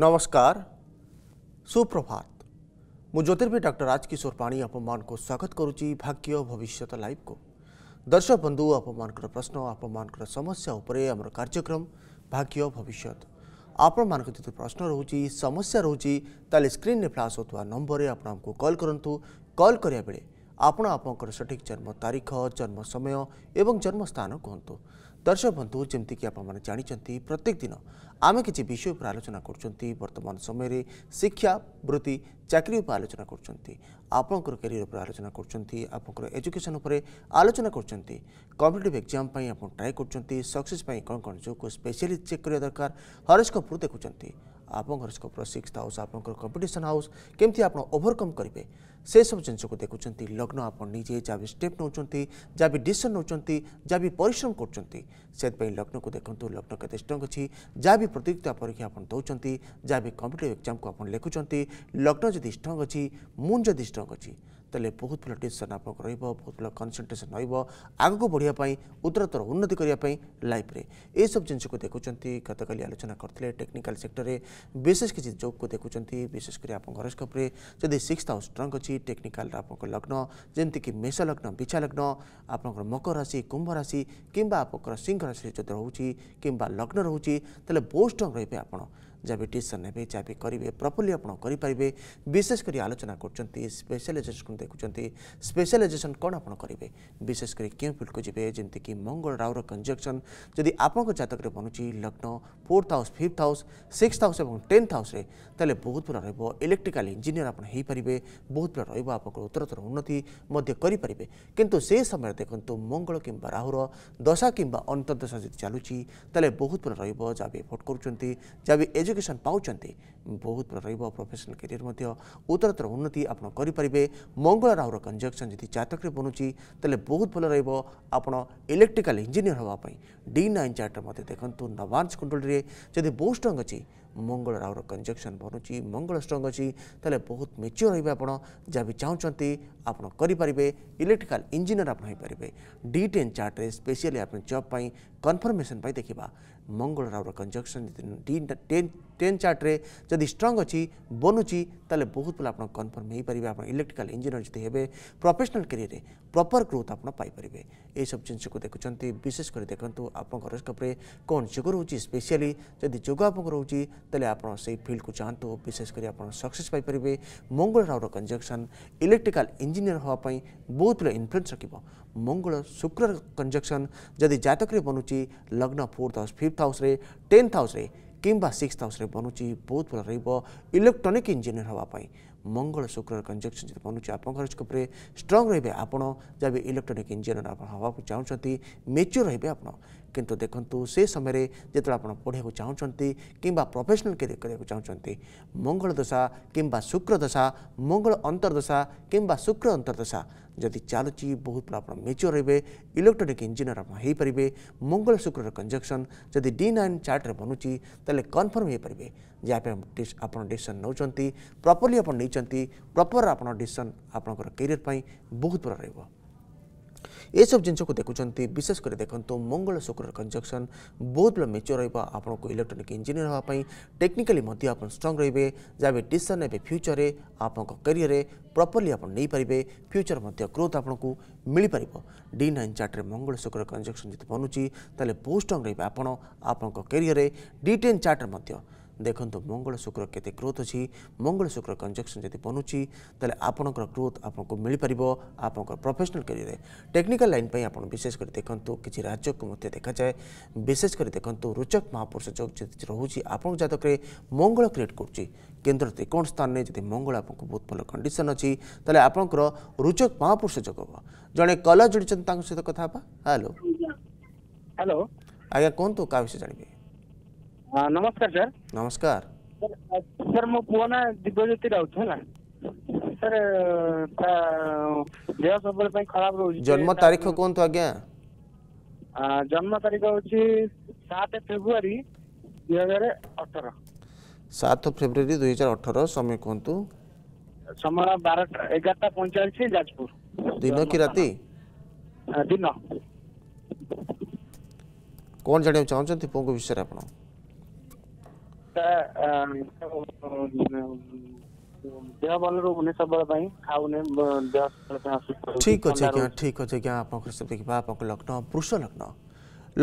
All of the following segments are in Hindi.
नमस्कार सुप्रभात मुज्योतिर्वी डर राज किशोर पाणी आपमान स्वागत करुच्ची भाग्य भविष्य लाइव को दर्शक बंधु आपमान प्रश्न आप समस्या उपर कार्यक्रम भाग्य भविष्य आपण मान जो प्रश्न रोज समस्या रोज तेल स्क्रीन में फ्लाश होता नंबर में आपण को कल करूँ कल करा बेले आपण आपंकर सठिक जन्म तारीख जन्म समय एवं जन्मस्थान कहतु दर्शक बंधु जमीक आप जानते प्रत्येक दिन ଆମେ କିଛି ବିଷୟ ଉପରେ ଆଲୋଚନା କରୁଛନ୍ତି ବର୍ତ୍ତମାନ ସମୟରେ ଶିକ୍ଷା ବୃତ୍ତି ଚାକିରି ଉପରେ ଆଲୋଚନା କରୁଛନ୍ତି ଆପଣଙ୍କର କ୍ୟାରିୟର ଉପରେ ଆଲୋଚନା କରୁଛନ୍ତି ଆପଣଙ୍କର ଏଜୁକେସନ୍ ଉପରେ ଆଲୋଚନା କରୁଛନ୍ତି କମ୍ପିଟେଟିଭ୍ ଏକ୍ଜାମ୍ ପାଇଁ ଆପଣ ଟ୍ରାଏ କରୁଛନ୍ତି ସକ୍ସେସ୍ ପାଇଁ କ'ଣ କ'ଣ ଯୋଗକୁ ସ୍ପେଶିଆଲି ଚେକ୍ କରିବା ଦରକାର ହରସ୍କୋପ୍ରୁ ଦେଖୁଛନ୍ତି আপনার স্কোপর সিক্স হাউস আপনার কম্পিটিশন হাউস কেমি আপনার ওভরকম করবে সেসব জিনিসকে দেখুম লগ্ন আপনার নিজে যা বি স্টেপ নৌ যা বি ডিসিশন নৌ যা বি পরিশ্রম করছেন সেইপা লগ্নকে দেখুন লগ্ন কেতে স্ট্রং অছি যা বি প্রতিযোগিতা পরীক্ষা আপনার দৌঁছেন যা বি কম্পিটিভ এক্সাম আপনার লেখুঁচ লগ্ন যদি স্ট্রং অছি মুন যদি স্ট্রং অছি ତାହେଲେ ବହୁତ ଭଲ ଡିସିସନ୍ ଆପଣଙ୍କର ରହିବ ବହୁତ ଭଲ କନସେନ୍ଟ୍ରେସନ୍ ରହିବ ଆଗକୁ ବଢ଼ିବା ପାଇଁ ଉତ୍ତରତର ଉନ୍ନତି କରିବା ପାଇଁ ଲାଇଫ୍ରେ ଏସବୁ ଜିନିଷକୁ ଦେଖୁଛନ୍ତି ଗତକାଲି ଆଲୋଚନା କରିଥିଲେ ଟେକ୍ନିକାଲ୍ ସେକ୍ଟରରେ ବିଶେଷ କିଛି ଜବ୍କୁ ଦେଖୁଛନ୍ତି ବିଶେଷ କରି ଆପଣଙ୍କ ହରସ୍କୋପ୍ରେ ଯଦି ସିକ୍ସ ହାଉସ୍ ଷ୍ଟ୍ରଙ୍ଗ ଅଛି ଟେକ୍ନିକାଲ୍ର ଆପଣଙ୍କ ଲଗ୍ନ ଯେମିତିକି ମେଷ ଲଗ୍ନ ବିଛା ଲଗ୍ନ ଆପଣଙ୍କର ମକର ରାଶି କୁମ୍ଭ ରାଶି କିମ୍ବା ଆପଣଙ୍କର ସିଂହ ରାଶି ଯଦି ରହୁଛି କିମ୍ବା ଲଗ୍ନ ରହୁଛି ତାହେଲେ ବହୁତ ଷ୍ଟ୍ରଙ୍ଗ ରହିବେ ଆପଣ जब ट्यूसन ने जहाँ करेंगे प्रपर्ली आपड़ करेंगे विशेषकर आलोचना कर स्पेशलाइजेसन को देखुं स्पेशलाइजेसन कौन आप करेंगे विशेषकर क्यों फिल्ड को जी जमीक मंगल राउर कंजक्शन जदि आपंक जतक बनुची लग्न fourth house fifth house six house এবং টেন্থ হাউসে তাহলে বহুত পুরা রহব ইলেকট্রিকাল ইঞ্জিনিয়র আপনার হয়েপারে বহুত পুরা রহব আপনার উত্তরোত্তর উন্নতি করে কিন্তু সে সময় দেখুন মঙ্গল কিংবা রাহুর দশা কিংবা অন্তর্দশা যদি চালুচি তাহলে বহুত পুরা রহব যা বি এফোর্ট করছেন যা বি এজুকেশন পাচ্ছেন ବହୁତ ରହିବ ପ୍ରଫେସନାଲ୍ କ୍ୟାରିୟର ମଧ୍ୟ ଉତ୍ତରତର ଉନ୍ନତି ଆପଣ କରିପାରିବେ ମଙ୍ଗଳ ରାହୁର କଞ୍ଜକ୍ସନ୍ ଯଦି ଜାତକରେ ବନୁଛି ତାହେଲେ ବହୁତ ଭଲ ରହିବ ଆପଣ ଇଲେକ୍ଟ୍ରିକାଲ ଇଞ୍ଜିନିୟର ହେବା ପାଇଁ ଡି ନାଇନ୍ ଚାର୍ଟରେ ମଧ୍ୟ ଦେଖନ୍ତୁ ନବାଂଶ କୁଣ୍ଡଳରେ ଯଦି ବହୁତ ଷ୍ଟ୍ରଙ୍ଗ ଅଛି ମଙ୍ଗଳ ରାହୁର କଞ୍ଜକ୍ସନ୍ ବନୁଛି ମଙ୍ଗଳ ଷ୍ଟ୍ରଙ୍ଗ ଅଛି ତାହେଲେ ବହୁତ ମେଚ୍ୟୁର ରହିବେ ଆପଣ ଯାହା ବି ଚାହୁଁଛନ୍ତି ଆପଣ କରିପାରିବେ ଇଲେକ୍ଟ୍ରିକାଲ ଇଞ୍ଜିନିୟର ଆପଣ ହୋଇପାରିବେ ଡି ଟେନ୍ ଚାର୍ଟରେ ସ୍ପେସିଆଲି ଆପଣ ଜବ୍ ପାଇଁ କନଫର୍ମେସନ୍ ପାଇଁ ଦେଖିବା मंगल राउर कंजक्शन टेन टेन चार्ट्रे जदि स्ट्रंग अच्छी बनुची तेल बहुत बोले आप कनफर्म हो पारे आप इलेक्ट्रिकाल इंजीनियर जब हे प्रफेसनाल क्यारि प्रपर ग्रोथ आपारे यू जिन को देखुं विशेषकर देखो आप कौन जोग रोचे स्पेशली जदि जोग आप रोचे आप फिल्ड को जातु विशेषकर आप सक्सेस मंगल राउर कंजक्शन इलेक्ट्रिकाल इंजीनियर हाँपाई बहुत बड़ा इनफ्लुएंस रखे मंगल शुक्र कंजक्शन जदि जातक बनुची लग्न fourth house fifth house tenth house किंवा सिक्स हाउस बनुची बहुत भल रलेक्ट्रोनिक इंजीनियर हवाई मंगल शुक्र कंजक्शन जब बनुचे आप स्ट्रंग रे आप जब इलेक्ट्रोनिक इंजिनियर हाँ चाहते मेच्योर रे आप किंतु देखु से समय जो आप पढ़ाक चाहते कि प्रफेसनाल कैरियर करने चाहते मंगल दशा किंवा शुक्र दशा मंगल अंतर्दशा किंवा शुक्र अंतर्दशा ଯଦି ଚାଲୁଛି ବହୁତ ଆପଣ ମେଚୋର ହେବେ ଇଲେକ୍ଟ୍ରୋନିକ୍ ଇଞ୍ଜିନିୟର ଆପଣ ହୋଇପାରିବେ ମଙ୍ଗଳ ଶୁକ୍ରର କଞ୍ଜକ୍ସନ୍ ଯଦି ଡି ନାଇନ୍ ଚାର୍ଟରେ ବନୁଛି ତାହେଲେ କନଫର୍ମ ହୋଇପାରିବେ ଯାହା ପାଇଁ ଆପଣ ଡିସିସନ୍ ନେଉଛନ୍ତି ପ୍ରପରଲି ଆପଣ ନେଇଛନ୍ତି ପ୍ରପର ଆପଣ ଡିସିସନ୍ ଆପଣଙ୍କର କ୍ୟାରିୟର ପାଇଁ ବହୁତ ଭଲ ରହିବ ଏସବୁ ଜିନିଷକୁ ଦେଖୁଛନ୍ତି ବିଶେଷ କରି ଦେଖନ୍ତୁ ମଙ୍ଗଳ ଶୁକ୍ରର କଞ୍ଜକ୍ସନ୍ ବହୁତ ଭଲ ମେଚୋର ରହିବ ଆପଣଙ୍କୁ ଇଲେକ୍ଟ୍ରୋନିକ୍ ଇଞ୍ଜିନିୟର ହେବା ପାଇଁ ଟେକ୍ନିକାଲି ମଧ୍ୟ ଆପଣ ଷ୍ଟ୍ରଙ୍ଗ ରହିବେ ଯାହା ବି ଡିସିସନ୍ ନେବେ ଫ୍ୟୁଚରରେ ଆପଣଙ୍କ କ୍ୟାରିୟରରେ ପ୍ରପରଲି ଆପଣ ନେଇପାରିବେ ଫ୍ୟୁଚର ମଧ୍ୟ ଗ୍ରୋଥ୍ ଆପଣଙ୍କୁ ମିଳିପାରିବ ଡି ନାଇନ୍ ଚାର୍ଟରେ ମଙ୍ଗଳ ଶୁକ୍ର କଞ୍ଜକ୍ସନ୍ ଯଦି ବନୁଛି ତାହେଲେ ବହୁତ ଷ୍ଟ୍ରଙ୍ଗ ରହିବେ ଆପଣ ଆପଣଙ୍କ କ୍ୟାରିୟରରେ ଡି ଟେନ୍ ଚାର୍ଟରେ ମଧ୍ୟ ଦେଖନ୍ତୁ ମଙ୍ଗଳ ଶୁକ୍ର କେତେ ଗ୍ରୋଥ୍ ଅଛି ମଙ୍ଗଳ ଶୁକ୍ର କଞ୍ଜକ୍ସନ୍ ଯଦି ବନୁଛି ତାହେଲେ ଆପଣଙ୍କର ଗ୍ରୋଥ୍ ଆପଣଙ୍କୁ ମିଳିପାରିବ ଆପଣଙ୍କର ପ୍ରଫେସନାଲ୍ କ୍ୟାରିୟରରେ ଟେକ୍ନିକାଲ୍ ଲାଇନ୍ ପାଇଁ ଆପଣ ବିଶେଷ କରି ଦେଖନ୍ତୁ କିଛି ରାଜ୍ୟକୁ ମଧ୍ୟ ଦେଖାଯାଏ ବିଶେଷ କରି ଦେଖନ୍ତୁ ରୋଚକ ମହାପୁରୁଷ ଯୋଗ ଯଦି ରହୁଛି ଆପଣଙ୍କ ଜାତକରେ ମଙ୍ଗଳ କ୍ରିଏଟ୍ କରୁଛି କେନ୍ଦ୍ର ତ୍ରିକୋଣ ସ୍ଥାନରେ ଯଦି ମଙ୍ଗଳ ଆପଣଙ୍କୁ ବହୁତ ଭଲ କଣ୍ଡିସନ୍ ଅଛି ତାହେଲେ ଆପଣଙ୍କର ରୋଚକ ମହାପୁରୁଷ ଯୋଗ ହେବ ଜଣେ କଲର୍ ଯୋଡ଼ିଛନ୍ତି ତାଙ୍କ ସହିତ କଥା ହେବା ହ୍ୟାଲୋ ହ୍ୟାଲୋ ଆଜ୍ଞା କୁହନ୍ତୁ କାହା ବିଷୟ ଜାଣିବେ नमस्कार सर नमस्कार सर म पुवना ଦିବ୍ୟଜ୍ୟୋତି ରାଉତ ହେଲା ସାର୍ ଦେହ ସବୁବେଳେ ପାଇଁ ଖରାପ ରହୁଛି ଜନ୍ମ ତାରିଖ କୁହନ୍ତୁ ଆଜ୍ଞା ଜନ୍ମ ତାରିଖ ହେଉଛି ସାତ ଫେବୃଆରୀ ଦୁଇ ହଜାର ଅଠର ସାତ ଫେବୃଆରୀ ଦୁଇ ହଜାର ଅଠର ସମୟ କୁହନ୍ତୁ ସମୟ ବାରଟା ଏଗାରଟା ପଇଁଚାଳିଶ ଯାଜପୁର ଦିନ କି ରାତି ଦିନ କ'ଣ ଜାଣିବାକୁ ଚାହୁଁଛନ୍ତି ପୁଅଙ୍କ ବିଷୟରେ ଆପଣ ᱛᱟ ᱩᱢ ᱫᱮᱭᱟ ᱵᱟᱞᱟ ᱨᱚᱢᱱᱮ ᱥᱟᱵᱟ ᱵᱟᱭ ᱟᱩᱱᱮ ᱫᱮᱥ ᱠᱷᱚᱱ ᱟᱥᱩ ᱴᱷᱤᱠ ᱟᱪᱷᱟ ᱴᱷᱤᱠ ᱟᱪᱷᱟ ᱴᱷᱤᱠ ᱟᱪᱷᱟ ᱟᱯᱚᱠᱚ ᱥᱮ ᱫᱮᱠᱷᱤ ᱵᱟ ᱟᱯᱚᱠᱚ ᱞᱚᱠᱱᱚ ᱯᱩᱨᱥᱚ ᱞᱚᱠᱱᱚ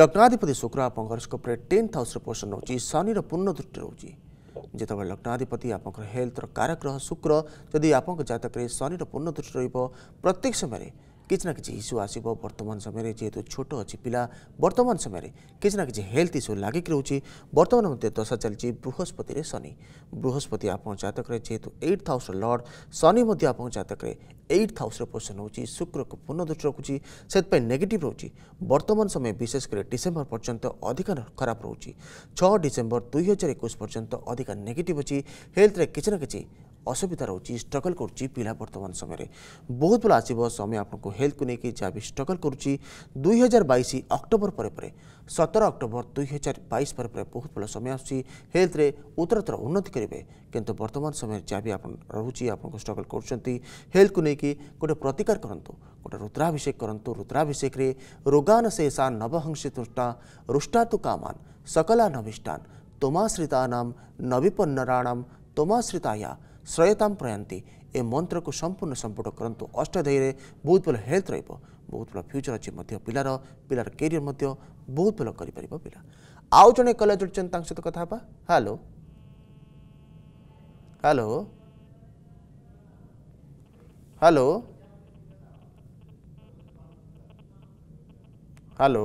ᱞᱚᱠᱱᱟಧಿᱯതി ᱥᱩᱠᱨᱟ ᱟᱯᱚᱠᱚ ᱜᱷᱟᱨᱥ ᱠᱚ ᱯᱨᱮ 10 ᱦᱟᱩᱥ ᱨᱮ ᱯᱚᱨᱥᱚᱱ ᱦᱩᱪᱤ ᱥᱟᱱᱤᱨ ᱯᱩᱨᱱ ᱫᱩᱴᱤ ᱨᱚᱦᱩᱪᱤ ᱡᱮᱛᱚᱵᱟ ᱞᱚᱠᱱᱟಧಿᱯതി ᱟᱯᱚᱠᱚ ᱦᱮᱞᱛᱷ ᱨᱚ ᱠᱟᱨᱟᱠᱨᱚᱦ ᱥᱩᱠᱨᱚ ᱡᱚᱫᱤ ᱟᱯᱚᱠ କିଛି ନା କିଛି ଇସ୍ୟୁ ଆସିବ ବର୍ତ୍ତମାନ ସମୟରେ ଯେହେତୁ ଛୋଟ ଅଛି ପିଲା ବର୍ତ୍ତମାନ ସମୟରେ କିଛି ନା କିଛି ହେଲ୍ଥ ଇସ୍ୟୁ ଲାଗିକି ରହୁଛି ବର୍ତ୍ତମାନ ମଧ୍ୟ ଦଶା ଚାଲିଛି ବୃହସ୍ପତିରେ ଶନି ବୃହସ୍ପତି ଆପଣ ଜାତକରେ ଯେହେତୁ ଏଇଟ୍ ହାଉସ୍ର ଲର୍ଡ଼ ଶନି ମଧ୍ୟ ଆପଣ ଜାତକରେ ଏଇଟ୍ ହାଉସ୍ରେ ପୋଜିସନ୍ ହେଉଛି ଶୁକ୍ରକୁ ପୂର୍ଣ୍ଣ ଦୃଷ୍ଟି ରଖୁଛି ସେଥିପାଇଁ ନେଗେଟିଭ୍ ରହୁଛି ବର୍ତ୍ତମାନ ସମୟ ବିଶେଷ କରି ଡିସେମ୍ବର ପର୍ଯ୍ୟନ୍ତ ଅଧିକ ଖରାପ ରହୁଛି ଛଅ ଡିସେମ୍ବର ଦୁଇ ହଜାର ଏକୋଇଶ ପର୍ଯ୍ୟନ୍ତ ଅଧିକା ନେଗେଟିଭ୍ ଅଛି ହେଲ୍ଥରେ କିଛି ନା କିଛି असुविधा रोचे स्ट्रगल कर पिला बर्तमान समय बहुत भल आसो समय आपको हेल्थ को लेकिन जहाँ भी स्ट्रगल कर दुई हजार बैश अक्टोबर पर सतर अक्टोबर दुई हजार बैश पर बहुत भल समय आल्थ उत्तरोत्तर उन्नति करेंगे किंतु बर्तमान समय जहाँ भी रोचे आप स्ट्रगल कर हेल्थ को लेकिन गोटे प्रतिकार करूँ गोटे रुद्राभिषेक करूँ रुद्राभिषेक रोगान शेषा नवहंसी तुष्टा रुष्टा तो कामान सकला नभिष्टान तोमाश्रिता नवीपन्नराणाम तोमाश्रिताया श्रयताम् प्रणान्ती ए को सम्पूर्ण सम्पुट गरु अष्टि बहुत भयो हेल्थ रहेछ बहुत भयो फ्युचर पिलार पिार प्यारियर बहुत भयो गरिपार पहिला आउँ कले जोडिचन त सहित कथाह हेलो हेलो हेलो हेलो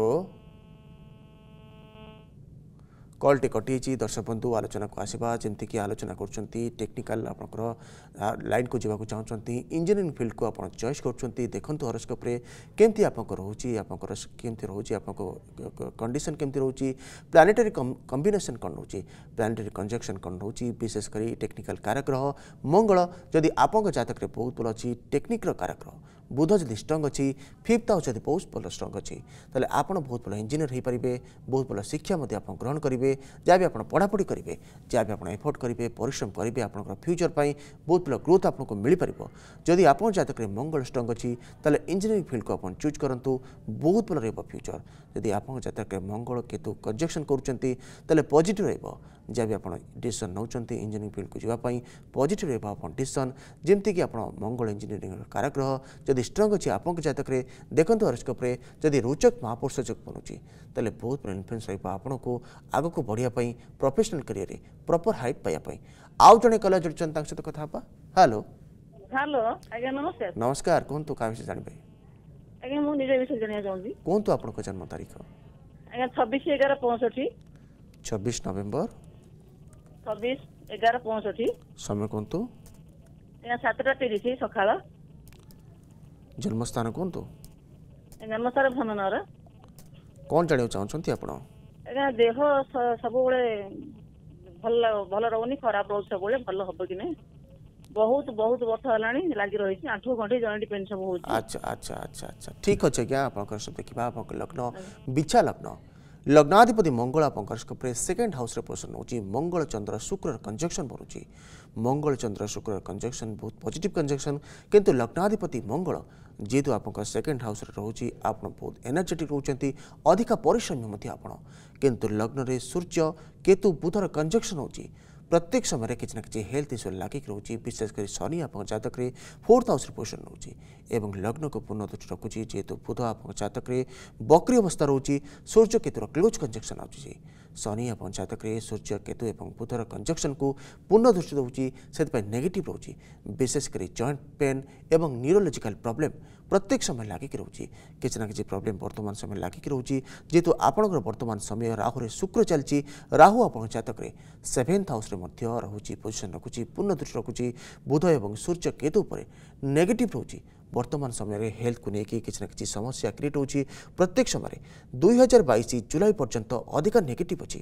कल टे कटि दर्शक बंधु आलोचना को आसवा जमीक आलोचना करेक्निकाल आप लाइन को जवाक चाहते इंजीनियरी फिल्ड को आज चयस कर देखते हरस्कोप्रे के आपकी आप कंडीशन केमती रोच प्लानेटरी कम्बेसन कौन रोज प्लानेटरी कंजक्शन कौन रोज विशेषकर टेक्निकाल काराग्रह मंगल जदि आप आपक बहुत भल अच्छी टेक्निकल काराग्रह বুধ যদি ষ্ট্রং অছি ফিফ্থ হাউস যদি বহুত ভালো ষ্ট্রং অছি তাহলে আপনার বহুত ভালো ইঞ্জিনিয়র হয়ে পারে বহুত ভালো শিক্ষা আপনার গ্রহণ করবে যা বি আপনার পড়াপড়ি করবে যা বি আপনার এফোর্ট করবে পরিশ্রম করবে আপনার ফ্যুচর পাই বহুত ভালো গ্রোথ আপনার মিলিপার যদি আপনার জাতকরে মঙ্গল ষ্ট্রং অছি তাহলে ইঞ্জিনিয়ারিং ফিল্ডকে আপনার চুজ করতু বহুত ভালো রহব ফ্যুচর যদি আপনার জাতকরে মঙ্গল কেতু কনজেকশন করছেন তাহলে পজিটিভ রহব जहाँ भी आप डिसिसन नौ इंजिनियरिंग फिल्ड को जावाई पजिट आप डिसिसन जमीक आप मंगल इंजिनियरिंग कारग्रह जदि स्ट्रंग अच्छे आपको जतक देखते हरस्कोप जदि रोचक महापुरुष जोग बनुची तेल बहुत बड़ा इनफ्लुएंस रहा को आग को बढ़िया प्रफेसनाल करियर प्रपर हाइट पाइबापी आउ जड़े कलर जोड़ी सहित कथा हेलो हेलो आज्ञा नमस्कार नमस्कार कहतु क्या विषय जानवे ଆଜ୍ଞା ମୁଁ ନିଜ ବିଷୟରେ ଜାଣିବାକୁ ଚାହୁଁଛି କୁହନ୍ତୁ ଆପଣଙ୍କ ଜନ୍ମ ତାରିଖ ଆଜ୍ଞା ଛବିଶ ଏଗାର ପଞ୍ଚଷଠି ଛବିଶ ନଭେମ୍ବର ଛବିଶ ଏଗାର ପଞ୍ଚଷଠି ସମୟ କୁହନ୍ତୁ ଆଜ୍ଞା ସାତଟା ତିରିଶ ସକାଳ ଜନ୍ମସ୍ଥାନ କୁହନ୍ତୁ ଜନ୍ମସ୍ଥାନ ଭଞ୍ଜନଗର କ'ଣ ଜାଣିବାକୁ ଚାହୁଁଛନ୍ତି ଆପଣ ଆଜ୍ଞା ଦେହ ସବୁବେଳେ ଭଲ ଭଲ ରହୁନି ଖରାପ ରହୁଛି ସବୁବେଳେ ଭଲ ହବ କି ନାହିଁ ବହୁତ ବହୁତ ବର୍ଷ ହେଲାଣି ଲାଗି ରହିଛି ଆଣ୍ଠୁ ଗଣ୍ଠି ଜଏଣ୍ଟ ପେନ୍ ସବୁ ହଉଛି ଆଚ୍ଛା ଆଚ୍ଛା ଆଚ୍ଛା ଆଚ୍ଛା ଠିକ୍ ଅଛି ଆଜ୍ଞା ଆପଣଙ୍କର ଦେଖିବା ଆପଣଙ୍କ ଲଗ୍ନ ବିଛା ଲଗ୍ନ લગ્નાધિપતિ મંગળ આપણ કપરે સેકન્ડ હાઉસરે પોષણ હોଉଛି મંગળ ચંદ્ର શુକ୍ରର କଞ୍ଜକ୍ସନ୍ ବଢ଼ୁଛି ମଙ୍ଗଳ ଚନ୍ଦ୍ର ଶୁକ୍ରର କଞ୍ଜକ୍ସନ୍ ବହୁତ ପଜିଟିଭ୍ କଞ୍ଜକ୍ସନ୍ କିନ୍ତୁ ଲଗ୍ନାଧିପତି ମଙ୍ଗଳ ଯେହେତୁ ଆପଣଙ୍କ ସେକେଣ୍ଡ ହାଉସ୍ରେ ରହୁଛି ଆପଣ ବହୁତ ଏନର୍ଜେଟିକ୍ ରହୁଛନ୍ତି ଅଧିକା ପରିଶ୍ରମୀ ମଧ୍ୟ ଆପଣ କିନ୍ତୁ ଲଗ୍ନରେ ସୂର୍ଯ୍ୟ କେତୁ ବୁଧର କଞ୍ଜକ୍ସନ୍ ହେଉଛି प्रत्येक समय कि हेल्थ इश्यू लग रही विशेषकर शनि आप जतक फोर्थ हाउस पोजिशन रोचे और लग्न को पूर्ण दृष्टि रखुच्छे जेहेतु बुध आप जतक बक्री अवस्था रोचे सूर्य केतुर क्लोज कंजक्शन आसूँ शनि आप जतक सूर्य केतु और बुधर कंजक्शन को पूर्ण दृष्टि दूसरी सेगेट रोचे विशेषकर जयंट पेन और न्यूरोलोजिकाल प्रोब्लेम প্রত্যেক সময় লাগিকি রয়েছে কিছু না কিছু প্রোবলেম বর্তমান সময় লাগিকি রয়েছে যেহেতু আপনার বর্তমান সময় রাহুরে শুক্র চালছে রাহু আপনার জাতকরে সেভেন্থ হাউসে রয়েছে পজিশন রাখুছি পূর্ণ দৃষ্টি রাখুছি বুধ এবং সূর্য কেতু উপরে নেগেটিভ রয়েছে বর্তমান সময়ের হেলথকু নিয়ে কিছু না কিছু সমস্যা ক্রিয়েট হচ্ছে প্রত্যেক সময় দুই হাজার বাইশ জুলাই পর্যন্ত অধিক নেগেটিভ অছি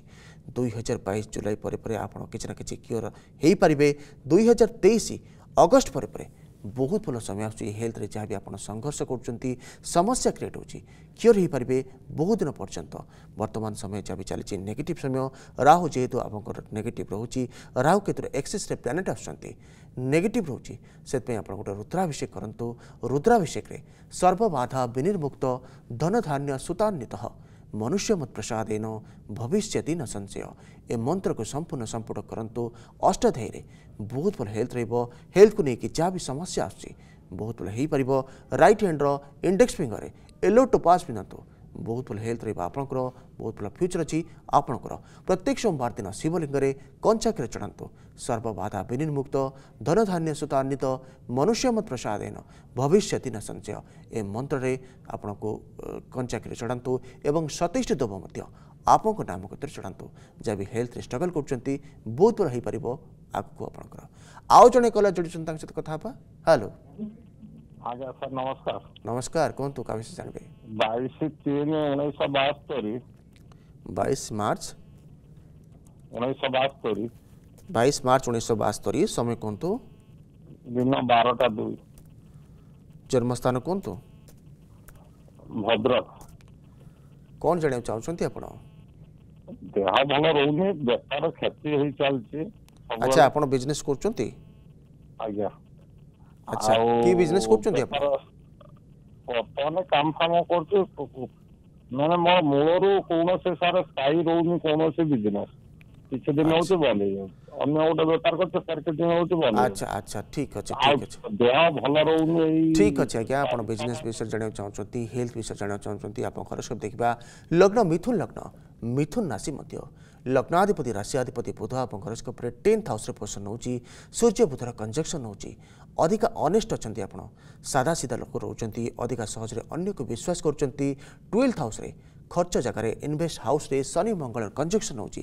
দুই হাজার বাইশ জুলাই পরে পরে আপনার কিছু না কিছু কিওর হয়ে পারে দুই হাজার তেইশ অগস্ট পরে পরে ବହୁତ ଭଲ ସମୟ ଆସୁଛି ହେଲ୍ଥରେ ଯାହା ବି ଆପଣ ସଂଘର୍ଷ କରୁଛନ୍ତି ସମସ୍ୟା କ୍ରିଏଟ୍ ହେଉଛି କ୍ୟୋର୍ ହୋଇପାରିବେ ବହୁ ଦିନ ପର୍ଯ୍ୟନ୍ତ ବର୍ତ୍ତମାନ ସମୟ ଯାହା ବି ଚାଲିଛି ନେଗେଟିଭ୍ ସମୟ ରାହୁ ଯେହେତୁ ଆପଣଙ୍କର ନେଗେଟିଭ୍ ରହୁଛି ରାହୁ କେତୁର ଏକ୍ସିସ୍ରେ ପ୍ଲାନେଟ୍ ଆସୁଛନ୍ତି ନେଗେଟିଭ୍ ରହୁଛି ସେଥିପାଇଁ ଆପଣ ଗୋଟେ ରୁଦ୍ରାଭିଷେକ କରନ୍ତୁ ରୁଦ୍ରାଭିଷେକରେ ସର୍ବବାଧା ବିନିର୍ମୁକ୍ତ ଧନଧାନ୍ୟ ସୁତାନ୍ୱିତ ମନୁଷ୍ୟ ମତ ପ୍ରସାଦେନ ଭବିଷ୍ୟତି ନ ସଂଶୟ ଏ ମନ୍ତ୍ରକୁ ସମ୍ପୂର୍ଣ୍ଣ ସମ୍ପୂର୍ଣ୍ଣ କରନ୍ତୁ ଅଷ୍ଟଧ୍ୟାୟୀରେ ବହୁତ ଭଲ ହେଲ୍ଥ ରହିବ ହେଲ୍ଥକୁ ନେଇକି ଯାହା ବି ସମସ୍ୟା ଆସୁଛି ବହୁତ ଭଲ ହୋଇପାରିବ ରାଇଟ୍ ହ୍ୟାଣ୍ଡର ଇଣ୍ଡେକ୍ସ ଫିଙ୍ଗରରେ ୟେଲୋ ଟୋପାସ୍ ପିନ୍ଧନ୍ତୁ ବହୁତ ଭଲ ହେଲ୍ଥ ରହିବ ଆପଣଙ୍କର ବହୁତ ଭଲ ଫ୍ୟୁଚର୍ ଅଛି ଆପଣଙ୍କର ପ୍ରତ୍ୟେକ ସୋମବାର ଦିନ ଶିବଲିଙ୍ଗରେ କଞ୍ଚା କ୍ଷୀର ଚଢ଼ାନ୍ତୁ ସର୍ବବାଧା ବିନିର୍ମୁକ୍ତ ଧନଧାନ୍ୟ ସୁତାନ୍ୱିତ ମନୁଷ୍ୟମତ ପ୍ରସାଦେନ ଭବିଷ୍ୟତି ନ ସଞ୍ଚୟ ଏ ମନ୍ତ୍ରରେ ଆପଣଙ୍କୁ କଞ୍ଚା କ୍ଷୀର ଚଢ଼ାନ୍ତୁ ଏବଂ ସତେଇଶଟି ଦେବ ମଧ୍ୟ ଆପଣଙ୍କ ନାମଗତରେ ଚଢ଼ାନ୍ତୁ ଯାହା ବି ହେଲ୍ଥରେ ଷ୍ଟ୍ରଗଲ୍ କରୁଛନ୍ତି ବହୁତ ଭଲ ହୋଇପାରିବ ଆଗକୁ ଆପଣଙ୍କର ଆଉ ଜଣେ କଲର୍ ଯୋଡ଼ିଛନ୍ତି ତାଙ୍କ ସହିତ କଥା ହେବା ହ୍ୟାଲୋ ଆଜ୍ଞା ସାର୍ ନମସ୍କାର ନମସ୍କାର କୁହନ୍ତୁ କାହା ବିଷୟରେ ଜାଣିବେ ବାଇଶ ତିନି ଉଣେଇଶହ ବାସ୍ତରୀ ବାଇଶ ମାର୍ଚ୍ଚ ଉଣେଇଶହ ବାସ୍ତରୀ ବାଇଶ ମାର୍ଚ୍ଚ ଉଣେଇଶହ ବାସ୍ତରୀ ସମୟ କୁହନ୍ତୁ ଦିନ ବାରଟା ଦୁଇ ଜନ୍ମସ୍ଥାନ କୁହନ୍ତୁ ଭଦ୍ରକ କ'ଣ ଜାଣିବାକୁ ଚାହୁଁଛନ୍ତି ଆପଣ ଦେହ ଭଲ ରହୁନି ବେପାର କ୍ଷତି ହେଇ ଚାଲିଛି আচ্ছা আপন বিজনেস করছন্তি আজ্ঞা আচ্ছা কি বিজনেস করছন্তি আপন বর্তমানে কাম ফাম করছি মানে মো মূলরু কোণসি সার স্থায়ী রহুনি কোণসি বিজনেস কিছু দিন হচ্ছে বন্ধ হয়ে যাচ্ছে অন্য গোটে বেপার করছে তার কিছু হচ্ছে বন্ধ আচ্ছা আচ্ছা ঠিক আছে ঠিক আছে দেহ ভালো রহুনি ঠিক আছে আজ্ঞা আপন বিজনেস বিষয়ে জানিବାକୁ ଚାହୁଁଛନ୍ତି ହେଲ୍ଥ ବିଷୟରେ ଜାଣିବାକୁ ଚାହୁଁଛନ୍ତି ଆପଣଙ୍କର ସବୁ ଦେଖିବା ଲଗ୍ନ ମିଥୁନ ଲଗ୍ନ ମିଥୁନ ରାଶି ମଧ୍ୟ लग्नाधिपति राशियाधिपति बुध आप हरस्कोप्रे टेन्थ हाउस्रे पोजिशन ନେଉଛି ସୂର୍ଯ୍ୟ ବୁଧର କଞ୍ଜକ୍ସନ୍ ହେଉଛି ଅଧିକା ଅନେଷ୍ଟ ଅଛନ୍ତି ଆପଣ ସାଦାସିଧା ଲୋକ ରହୁଛନ୍ତି ଅଧିକା ସହଜରେ ଅନ୍ୟକୁ ବିଶ୍ୱାସ କରୁଛନ୍ତି ଟୁଏଲ୍ଥ ହାଉସ୍ରେ ଖର୍ଚ୍ଚ ଜାଗାରେ ଇନଭେଷ୍ଟ ହାଉସ୍ରେ ଶନି ମଙ୍ଗଳର କଞ୍ଜକ୍ସନ୍ ହେଉଛି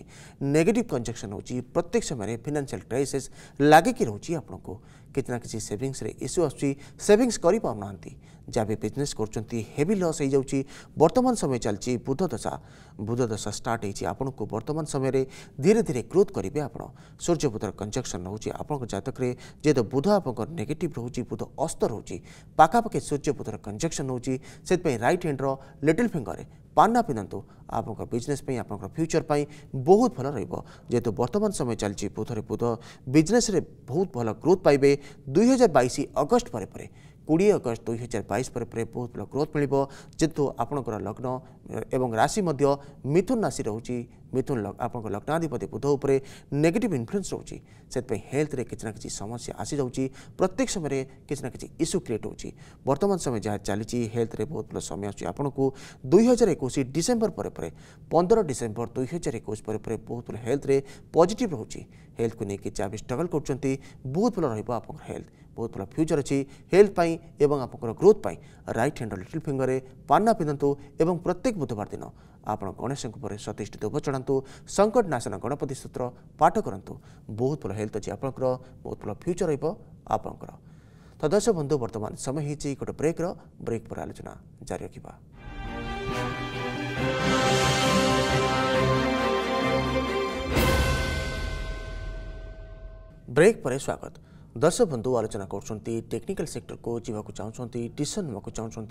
ନେଗେଟିଭ୍ କଞ୍ଜକ୍ସନ୍ ହେଉଛି ପ୍ରତ୍ୟେକ ସମୟରେ ଫିନାନ୍ସିଆଲ୍ କ୍ରାଇସିସ୍ ଲାଗିକି ରହୁଛି ଆପଣଙ୍କୁ କିଛି ନା କିଛି ସେଭିଙ୍ଗସରେ ଇସ୍ୟୁ ଆସୁଛି ସେଭିଙ୍ଗସ କରିପାରୁନାହାନ୍ତି ଯାହା ବି ବିଜନେସ୍ କରୁଛନ୍ତି ହେଭି ଲସ୍ ହୋଇଯାଉଛି ବର୍ତ୍ତମାନ ସମୟ ଚାଲିଛି ବୁଧ ଦଶା ବୁଧ ଦଶା ଷ୍ଟାର୍ଟ ହୋଇଛି ଆପଣଙ୍କୁ ବର୍ତ୍ତମାନ ସମୟରେ ଧୀରେ ଧୀରେ ଗ୍ରୋଥ୍ କରିବେ ଆପଣ ସୂର୍ଯ୍ୟବୁଧର କଞ୍ଜକ୍ସନ୍ ରହୁଛି ଆପଣଙ୍କ ଜାତକରେ ଯେହେତୁ ବୁଧ ଆପଣଙ୍କର ନେଗେଟିଭ୍ ରହୁଛି ବୁଧ ଅସ୍ତ ରହୁଛି ପାଖାପାଖି ସୂର୍ଯ୍ୟବୁଧର କଞ୍ଜକ୍ସନ୍ ରହୁଛି ସେଥିପାଇଁ ରାଇଟ୍ ହ୍ୟାଣ୍ଡର ଲିଟିଲ୍ ଫିଙ୍ଗରରେ ପାନା ପିନ୍ଧନ୍ତୁ ଆପଣଙ୍କ ବିଜନେସ୍ ପାଇଁ ଆପଣଙ୍କର ଫ୍ୟୁଚର୍ ପାଇଁ ବହୁତ ଭଲ ରହିବ ଯେହେତୁ ବର୍ତ୍ତମାନ ସମୟ ଚାଲିଛି ବୁଧରେ ବୁଧ ବିଜନେସ୍ରେ ବହୁତ ଭଲ ଗ୍ରୋଥ୍ ପାଇବେ ଦୁଇହଜାର ବାଇଶ ଅଗଷ୍ଟ ପରେ ପରେ कोड़े अगस्त दुई हजार बैस पर बहुत बड़ा ग्रोथ मिले जेतु आपणकर लग्न एवं राशि मिथुन राशि रोचे मिथुन आप लग्नाधिपति बुध उपर नेगेट इनफ्लुएंस रोचे से हेल्थ में किसी ना कि समस्या आसी जा प्रत्येक समय किसी कि इश्यू क्रिएट होर्तमान समय जहाँ चली हेल्थ में बहुत बड़ा समय आपन को दुई हजार एक डिसेम्बर पर पंद्रह डिसेम्बर दुई हजार एक बहुत बड़ा हेल्थ में पजिट रोचे हेल्थ को लेकिन जहाँ भी स्ट्रगल कर बहुत भल रहा हेल्थ ବହୁତ ଭଲ ଫ୍ୟୁଚର୍ ଅଛି ହେଲ୍ଥ ପାଇଁ ଏବଂ ଆପଣଙ୍କର ଗ୍ରୋଥ୍ ପାଇଁ ରାଇଟ୍ ହ୍ୟାଣ୍ଡର ଲିଟିଲ୍ ଫିଙ୍ଗର୍ରେ ପାନ୍ନା ପିନ୍ଧନ୍ତୁ ଏବଂ ପ୍ରତ୍ୟେକ ବୁଧବାର ଦିନ ଆପଣ ଗଣେଶଙ୍କ ଉପରେ ସତେଇଶଟି ଦୁବ ଚଢ଼ାନ୍ତୁ ସଙ୍କଟ ନାଶନ ଗଣପତି ସ୍ତ୍ର ପାଠ କରନ୍ତୁ ବହୁତ ଭଲ ହେଲ୍ଥ ଅଛି ଆପଣଙ୍କର ବହୁତ ଭଲ ଫ୍ୟୁଚର୍ ରହିବ ଆପଣଙ୍କର ତ ଦର୍ଶକ ବନ୍ଧୁ ବର୍ତ୍ତମାନ ସମୟ ହୋଇଛି ଗୋଟେ ବ୍ରେକ୍ର ବ୍ରେକ୍ ପରେ ଆଲୋଚନା ଜାରି ରଖିବା ବ୍ରେକ୍ ପରେ ସ୍ୱାଗତ দর্শক বন্ধু আলোচনা করছেন টেকনিকাল সেক্টর কু যা চাহুন টিউশন নেওয়া চাহুন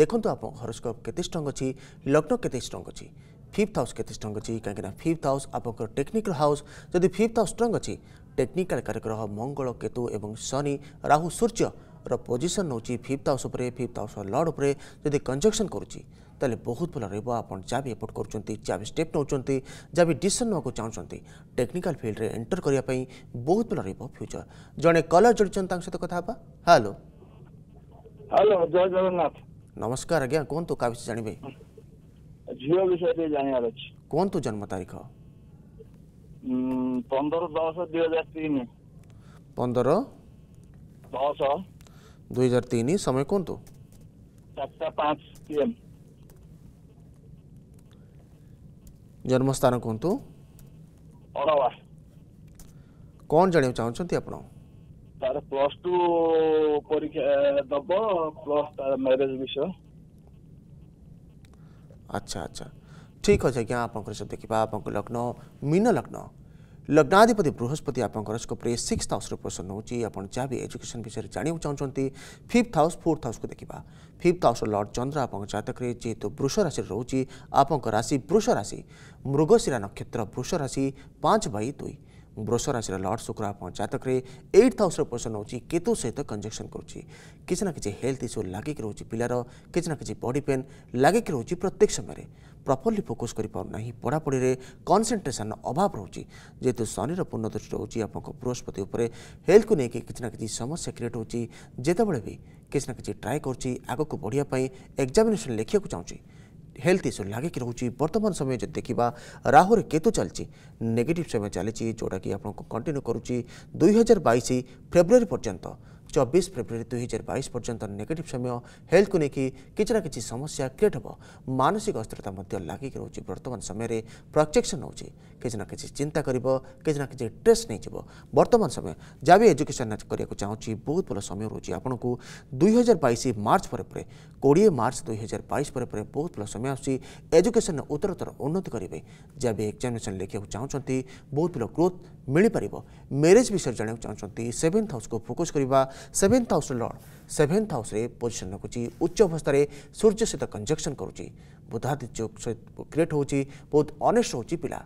দেখুন আপনার হরস্কোপ কেতে স্ট্রং অ লগ্ন কেতে স্ট্রং অ ফিফ্থ হাউস কেতে স্ট্রং অ কিনা ফিফ্থ হাউস আপনার টেকনিকাল হাউস যদি ফিফ্থ হাউস স্ট্রং অ টেকনিকাল কারগ্রহ মঙ্গল কেতু এবং শনি রাহু সূর্য पोजिशन नौची फिफ्थ हाउस उपर फिफ्थ हाउस लर्ड उपर जदि कंजक्शन करुच्ची ତାହେଲେ ବହୁତ ଭଲ ରହିବ ଆପଣ ଯାହା ବି ଏଫର୍ଟ କରୁଛନ୍ତି ଯାହା ବି ଷ୍ଟେପ୍ ନେଉଛନ୍ତି ଯାହା ବି ଡିସିସନ୍ ନେବାକୁ ଚାହୁଁଛନ୍ତି ଟେକ୍ନିକାଲ୍ ଫିଲ୍ଡରେ ଏଣ୍ଟର କରିବା ପାଇଁ ବହୁତ ଭଲ ରହିବ ଫ୍ୟୁଚର୍ ଜଣେ କଲର୍ ଯୋଡ଼ିଛନ୍ତି ତାଙ୍କ ସହିତ କଥା ହେବା ହ୍ୟାଲୋ ହ୍ୟାଲୋ ଜୟ ଜଗନ୍ନାଥ ନମସ୍କାର ଆଜ୍ଞା କୁହନ୍ତୁ କାହା ବିଷୟ ଜାଣିବେ ଝିଅ ବିଷୟରେ ଜାଣିବାର ଅଛି କୁହନ୍ତୁ ଜନ୍ମ ତାରିଖ ପନ୍ଦର ଦଶ ଦୁଇ ହଜାର ତିନି ପନ୍ଦର ଦଶ ଦୁଇ ହଜାର ତିନି ସମୟ କୁହନ୍ତୁ ଜନ୍ମସ୍ଥାନ କୁହନ୍ତୁ କ'ଣ ଜାଣିବାକୁ ଚାହୁଁଛନ୍ତି ଆପଣ ତାର ପ୍ଲସ୍ ଟୁ ପରୀକ୍ଷା ଦେବ ପ୍ଲସ୍ ତାର ମ୍ୟାରେଜ୍ ବିଷୟ ଆଚ୍ଛା ଆଚ୍ଛା ଠିକ୍ ଅଛି ଆଜ୍ଞା ଆପଣଙ୍କର ସବୁ ଦେଖିବା ଆପଣଙ୍କ ଲଗ୍ନ ମୀନ ଲଗ୍ନ लग्नाधिपति बृहस्पति आपण हरस्कोप्रे सिक्स हाउस पोषण होती आप जहाँ भी एजुकेशन विषय जानक चाहते फिफ्थ हाउस फोर्थ हाउस को देखा फिफ्थ हाउस लर्ड चंद्र आप जतक जेहेतु वृष राशि रोचे आपण राशि वृष राशि मृगशिरा नक्षत्र वृष राशि पाँच बै दुई ब्रोसर आसर लर्ड्स आपण जतक एट हाउस पोषण हो केतु सहित कंजक्शन करुँच किसी हेल्थ इश्यू लगिक रोचे पिलार किसी ना कि बडी पेन लगिक रोचे प्रत्येक समय प्रपर्ली फोकस कर गरिपारुना पढापढी कन्सन्ट्रेसन अभाव रोचे जेतु शनि पूर्ण दृष्टि रहेछ आपको बृहस्पति उपर को लेकिन किसी ना कि समस्या क्रिएट होते भी किसी ना कि ट्राए कर आगको बढिया एक्जामिनेसन लेखेको चाहन्छ ହେଲ୍ଥ ଇସ୍ୟୁ ଲାଗିକି ରହୁଛି ବର୍ତ୍ତମାନ ସମୟ ଯଦି ଦେଖିବା ରାହୁରେ କେତୁ ଚାଲିଛି ନେଗେଟିଭ୍ ସମୟ ଚାଲିଛି ଯେଉଁଟାକି ଆପଣଙ୍କୁ କଣ୍ଟିନ୍ୟୁ କରୁଛି ଦୁଇ ହଜାର ବାଇଶ ଫେବୃଆରୀ ପର୍ଯ୍ୟନ୍ତ চব্বিশ ফেব্রুয়ারি দুই হাজার বাইশ পর্যন্ত নেগেটিভ সময় হেলথকু নেই কিছু না কিছু সমস্যা ক্রিয়েট হব মানসিক অস্থিরতা মধ্যে লাগিকি রয়েছে বর্তমান সময়ের প্রজেকশন হচ্ছে किसी ना किसी चिंता कर किसी ना किसी ड्रेस नहीं जब बर्तमान समय जहाँ भी एजुकेशन करके चाहिए बहुत भल समय रोचे आपन को दुई हजार बैश मार्च पर कोड़े मार्च दुई हजार बैश बहुत भल समय आजुकेशन उत्तरोतर उन्नति करेंगे जहाँ भी एक्जामेसन लिखा चाहते बहुत भल ग्रोथ मिल पार मेरेज विषय जाना चाहते सेभेन्थ हाउस को फोकस करवा seventh house lord seventh house position रखुच्च उच्च अवस्था सूर्य सहित कंजक्शन करुच्ची बुधादित्य क्रिएट होती बहुत अनेस्ट हो पिला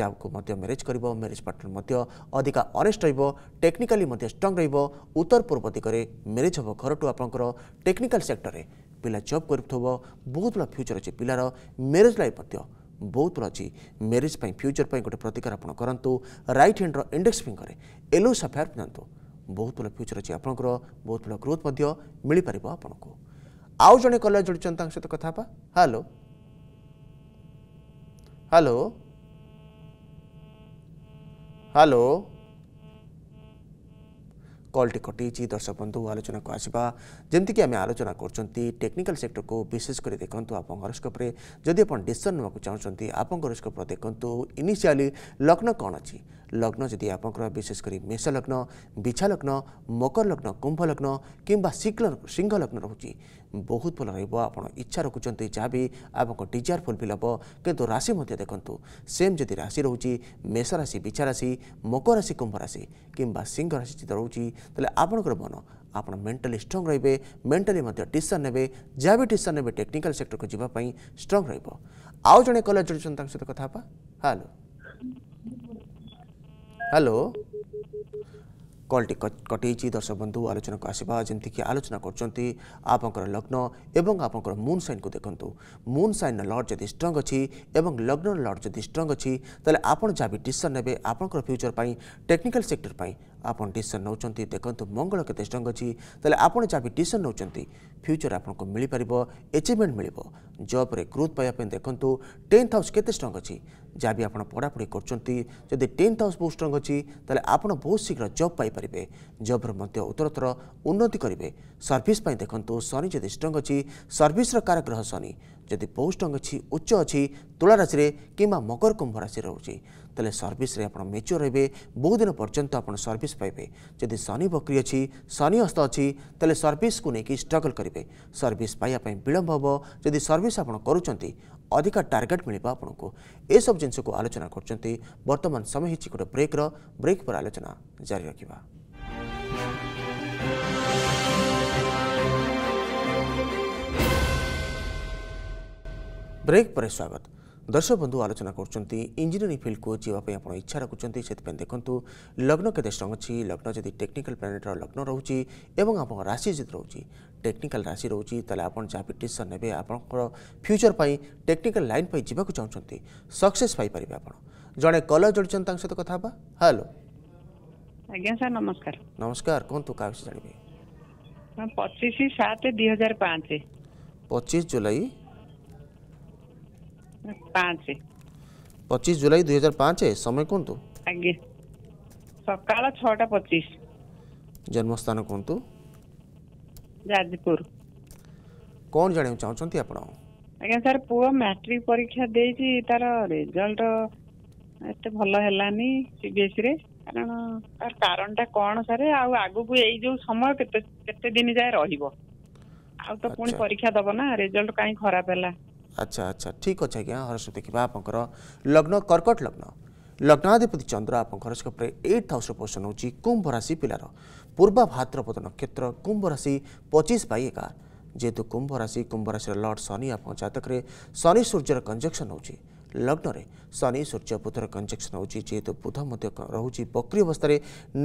ଯାହାକୁ ମଧ୍ୟ ମ୍ୟାରେଜ୍ କରିବ ମ୍ୟାରେଜ୍ ପାର୍ଟନର୍ ମଧ୍ୟ ଅଧିକା ଅନେଷ୍ଟ ରହିବ ଟେକ୍ନିକାଲି ମଧ୍ୟ ଷ୍ଟ୍ରଙ୍ଗ୍ ରହିବ ଉତ୍ତର ପୂର୍ବ ଦିଗରେ ମ୍ୟାରେଜ୍ ହେବ ଘରଠୁ ଆପଣଙ୍କର ଟେକ୍ନିକାଲ୍ ସେକ୍ଟରରେ ପିଲା ଜବ୍ କରୁଥିବ ବହୁତ ବଡ଼ ଫ୍ୟୁଚର୍ ଅଛି ପିଲାର ମ୍ୟାରେଜ୍ ଲାଇଫ୍ ମଧ୍ୟ ବହୁତ ବଡ଼ ଅଛି ମ୍ୟାରେଜ୍ ପାଇଁ ଫ୍ୟୁଚର୍ ପାଇଁ ଗୋଟେ ପ୍ରତିକାର ଆପଣ କରନ୍ତୁ ରାଇଟ୍ ହ୍ୟାଣ୍ଡର ଇଣ୍ଡେକ୍ସ ଫିଙ୍ଗରେ ୟେଲୋ ସଫେୟାର ପିନ୍ଧନ୍ତୁ ବହୁତ ବଡ଼ ଫ୍ୟୁଚର୍ ଅଛି ଆପଣଙ୍କର ବହୁତ ବଡ଼ ଗ୍ରୋଥ୍ ମଧ୍ୟ ମିଳିପାରିବ ଆପଣଙ୍କୁ ଆଉ ଜଣେ କଲେଜ୍ ଜଣିଛନ୍ତି ତାଙ୍କ ସହିତ କଥା ହେବା ହ୍ୟାଲୋ ହ୍ୟାଲୋ ହ୍ୟାଲୋ କଲ୍ଟି କଟିଛି ଦର୍ଶକ ବନ୍ଧୁ ଆଲୋଚନାକୁ ଆସିବା ଯେମିତିକି ଆମେ ଆଲୋଚନା କରୁଛନ୍ତି ଟେକ୍ନିକାଲ ସେକ୍ଟରକୁ ବିଶେଷ କରି ଦେଖନ୍ତୁ ଆପଣଙ୍କ ହରସ୍କୋପରେ ଯଦି ଆପଣ ଡିସିସନ୍ ନେବାକୁ ଚାହୁଁଛନ୍ତି ଆପଣଙ୍କ ହରସ୍କୋପର ଦେଖନ୍ତୁ ଇନିସିଆଲି ଲଗ୍ନ କ'ଣ ଅଛି ଲଗ୍ନ ଯଦି ଆପଣଙ୍କର ବିଶେଷ କରି ମେଷ ଲଗ୍ନ ବିଛା ଲଗ୍ନ ମକର ଲଗ୍ନ କୁମ୍ଭ ଲଗ୍ନ କିମ୍ବା ଶିକ୍ଲ ସିଂହ ଲଗ୍ନ ରହୁଛି ବହୁତ ଭଲ ରହିବ ଆପଣ ଇଚ୍ଛା ରଖୁଛନ୍ତି ଯାହା ବି ଆପଣଙ୍କ ଡିଜାୟାର ଫୁଲଫିଲ୍ ହେବ କିନ୍ତୁ ରାଶି ମଧ୍ୟ ଦେଖନ୍ତୁ ସେମ୍ ଯଦି ରାଶି ରହୁଛି ମେଷ ରାଶି ବିଛା ରାଶି ମକର ରାଶି କୁମ୍ଭ ରାଶି କିମ୍ବା ସିଂହ ରାଶି ଯଦି ରହୁଛି ତାହେଲେ ଆପଣଙ୍କର ମନ ଆପଣ ମେଣ୍ଟାଲି ଷ୍ଟ୍ରଙ୍ଗ ରହିବେ ମେଣ୍ଟାଲି ମଧ୍ୟ ଟିସନ୍ ନେବେ ଯାହା ବି ଟିସନ୍ ନେବେ ଟେକ୍ନିକାଲ ସେକ୍ଟରକୁ ଯିବା ପାଇଁ ଷ୍ଟ୍ରଙ୍ଗ ରହିବ ଆଉ ଜଣେ କଲେଜ ଜଣେଛନ୍ତି ତାଙ୍କ ସହିତ କଥା ହେବା ହ୍ୟାଲୋ ହ୍ୟାଲୋ কলটি কটাইছি দর্শক বন্ধু আলোচনা আসবা যেমি আলোচনা করছেন আপনার লগ্ন এবং আপনার মুন সাইনকু দেখুন মুন সাইন লর্ড যদি স্ট্রং অছি এবং লগ্নর লর্ড যদি স্ট্রং অছি তাহলে আপনার যা বি ডিসিশন নেবে আপনার ফ্যুচর পাই টেকনিকাল সেক্টর পাই ଆପଣ ଡିସିସନ୍ ନେଉଛନ୍ତି ଦେଖନ୍ତୁ ମଙ୍ଗଳ କେତେ ଷ୍ଟ୍ରଙ୍ଗ ଅଛି ତାହେଲେ ଆପଣ ଯାହା ବି ଡିସିସନ୍ ନେଉଛନ୍ତି ଫ୍ୟୁଚର୍ ଆପଣଙ୍କୁ ମିଳିପାରିବ ଏଚିଭମେଣ୍ଟ ମିଳିବ ଜବ୍ରେ ଗ୍ରୋଥ୍ ପାଇବା ପାଇଁ ଦେଖନ୍ତୁ ଟେନ୍ଥ ହାଉସ୍ କେତେ ଷ୍ଟ୍ରଙ୍ଗ ଅଛି ଯାହା ବି ଆପଣ ପଢ଼ାପଢ଼ି କରୁଛନ୍ତି ଯଦି ଟେନ୍ଥ ହାଉସ୍ ବହୁତ ଷ୍ଟ୍ରଙ୍ଗ ଅଛି ତାହେଲେ ଆପଣ ବହୁତ ଶୀଘ୍ର ଜବ୍ ପାଇପାରିବେ ଜବ୍ର ମଧ୍ୟ ଉତ୍ତରତର ଉନ୍ନତି କରିବେ ସର୍ଭିସ୍ ପାଇଁ ଦେଖନ୍ତୁ ଶନି ଯଦି ଷ୍ଟ୍ରଙ୍ଗ ଅଛି ସର୍ଭିସ୍ର କାରାଗ୍ରହ ଶନି ଯଦି ବହୁତ ଷ୍ଟ୍ରଙ୍ଗ ଅଛି ଉଚ୍ଚ ଅଛି ତୁଳାରାଶିରେ କିମ୍ବା ମକର କୁମ୍ଭ ରାଶିରେ ରହୁଛି तेल सर्विस मेच्योर रे बहुत दिन पर्यंत आप सर्विस पाइबे जदि शनि बक्री अच्छी शनि हस्त अच्छी तेल सर्विस को लेकिन स्ट्रगल करेंगे सर्विस पाइप विलंब हम जदि सर्विस आप कर अधिका टार्गेट मिल आपको यह जिनस को आलोचना करतमान समय हो गए ब्रेक ब्रेक पर आलोचना जारी रखा ब्रेक पर स्वागत দর্শক বন্ধু আলোচনা করছেন ইঞ্জিনিয়ারিং ফিল্ডকু যাওয়া আপনার ইচ্ছা রাখুন সেপাই দেখুন লগ্ন কেতে স্ট্রং অছি লগ্ন যদি টেকনিকাল প্ল্যানেটর লগ্ন রয়েছে এবং আপনার রাশি যদি রয়েছে টেকনিকাল রাশি রয়েছে তাহলে আপনার যা বি ডিসিশন নেবে আপনার ফ্যুচর পাই টেকনিকাল লাইন পাই যাওয়া চাহুন সকসেস পাইপারে আপনার জনে কলর জড়িছেন তা সহ কথা হবা হ্যালো আজ্ঞা স্যার নমস্কার নমস্কার কুহতু কাহ বিষয়ে জাঁবে পঁচিশ সাত দুই হাজার পাঁচ পঁচিশ জুলাই ପାଞ୍ଚ ପଚିଶ ଜୁଲାଇ ଦୁଇ ହଜାର ପାଞ୍ଚ ସମୟ କୁହନ୍ତୁ ଆଜ୍ଞା ସକାଳ ଛଅଟା ପଚିଶ ଜନ୍ମସ୍ଥାନ କୁହନ୍ତୁ ଯାଜପୁର କ'ଣ ଜାଣିବାକୁ ଚାହୁଁଛନ୍ତି ଆପଣ ଆଜ୍ଞା ସାର୍ ପୁଅ ମାଟ୍ରିକ ପରୀକ୍ଷା ଦେଇଛି ତାର ରେଜଲ୍ଟ ଏତେ ଭଲ ହେଲାନି ସିବିଏସ୍ଇରେ କାରଣ ତାର କାରଣଟା କ'ଣ ସାର୍ ଆଉ ଆଗକୁ ଏଇ ଯେଉଁ ସମୟ କେତେ କେତେ ଦିନ ଯାଏ ରହିବ ଆଉ ତ ପୁଣି ପରୀକ୍ଷା ଦବ ନା ରେଜଲ୍ଟ କାହିଁ ଖରାପ ହେଲା अच्छा अच्छा ठीक ठिक अछ अँ हरस्कर लग्न कर्कट लग्न लग्नाधिपति चन्द्र अपसक एट हाउस र पोसन हुन्छ कुम्भ राशि पिलार पूर्व भाद्रपद नक्षत्र कुभ राशि पचिस बई एघार जिउँ कुम्भ राशि कुम्भराशिर लर्ड शनि सूर्य शनिसूर् कन्जेक्सन लग्न लग्नले शनिसूर्याब सूर्य र कन्जेक्सन हुन्छ जिउँ बुध रुचि बक्री अवस्था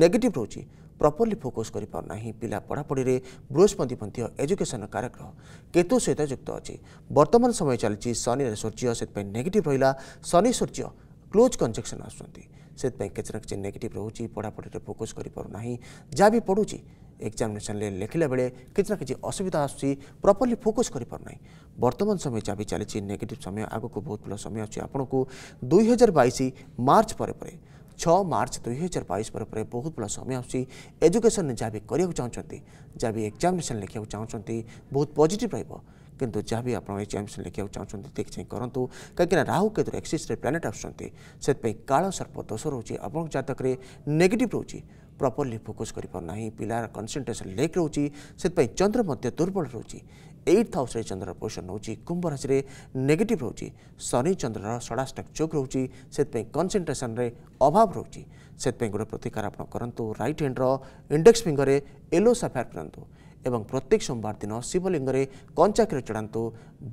नेगेटिभ रहेछ ପ୍ରପର୍ଲି ଫୋକସ୍ କରିପାରୁନାହିଁ ପିଲା ପଢ଼ାପଢ଼ିରେ ବୃହସ୍ପତିପନ୍ଥୀ ଏଜୁକେସନ୍ କାରଗ୍ରହ କେତୁ ସହିତ ଯୁକ୍ତ ଅଛି ବର୍ତ୍ତମାନ ସମୟ ଚାଲିଛି ଶନିର ସୂର୍ଯ୍ୟ ସେଥିପାଇଁ ନେଗେଟିଭ୍ ରହିଲା ଶନି ସୂର୍ଯ୍ୟ କ୍ଲୋଜ୍ କଞ୍ଜକ୍ସନ୍ ଆସୁଛନ୍ତି ସେଥିପାଇଁ କିଛି ନା କିଛି ନେଗେଟିଭ୍ ରହୁଛି ପଢ଼ାପଢ଼ିରେ ଫୋକସ୍ କରିପାରୁନାହିଁ ଯାହା ବି ପଢ଼ୁଛି ଏକ୍ଜାମିନେସନ୍ରେ ଲେଖିଲା ବେଳେ କିଛି ନା କିଛି ଅସୁବିଧା ଆସୁଛି ପ୍ରପର୍ଲି ଫୋକସ୍ କରିପାରୁନାହିଁ ବର୍ତ୍ତମାନ ସମୟ ଯାହା ବି ଚାଲିଛି ନେଗେଟିଭ୍ ସମୟ ଆଗକୁ ବହୁତ ଭଲ ସମୟ ଅଛି ଆପଣଙ୍କୁ ଦୁଇ ହଜାର ବାଇଶ ମାର୍ଚ୍ଚ ପରେ ପରେ छ मार्च दुई हजार बैस पर बहुत बड़ा समय आजुकेशन जहाँ भी करा चाहते जहाँ भी एक्जामेसन लिखा चाहते बहुत पजिट रहा किंतु जहाँ भी आपड़ एक्जामेसन लिखा चाहते देख चाहिए करूँ कहीं राहु केतु एक्सीस प्लानेट आसपाई काल सर्प दोष रोज आपंक जतक नेगेटिव रोचे प्रपर्ली फोकस कर पार्ना पिलार कनसनट्रेसन लेक रोचे से चंद्र दुर्बल रोज एइट हाउस चंद्र पोषण रोचे कुंभ राशि नेगेट रोचे शनि चंद्र षडाष्टक जोग रोचे से कनसेट्रेसन अभाव रोचे से गोटे प्रतिकार आप करूँ रईट हैंड्र इंडेक्स फिंगर येलो सफायर पिंधु एवं प्रत्येक सोमवार दिन शिवलिंग में कंचा क्षीर चढ़ातु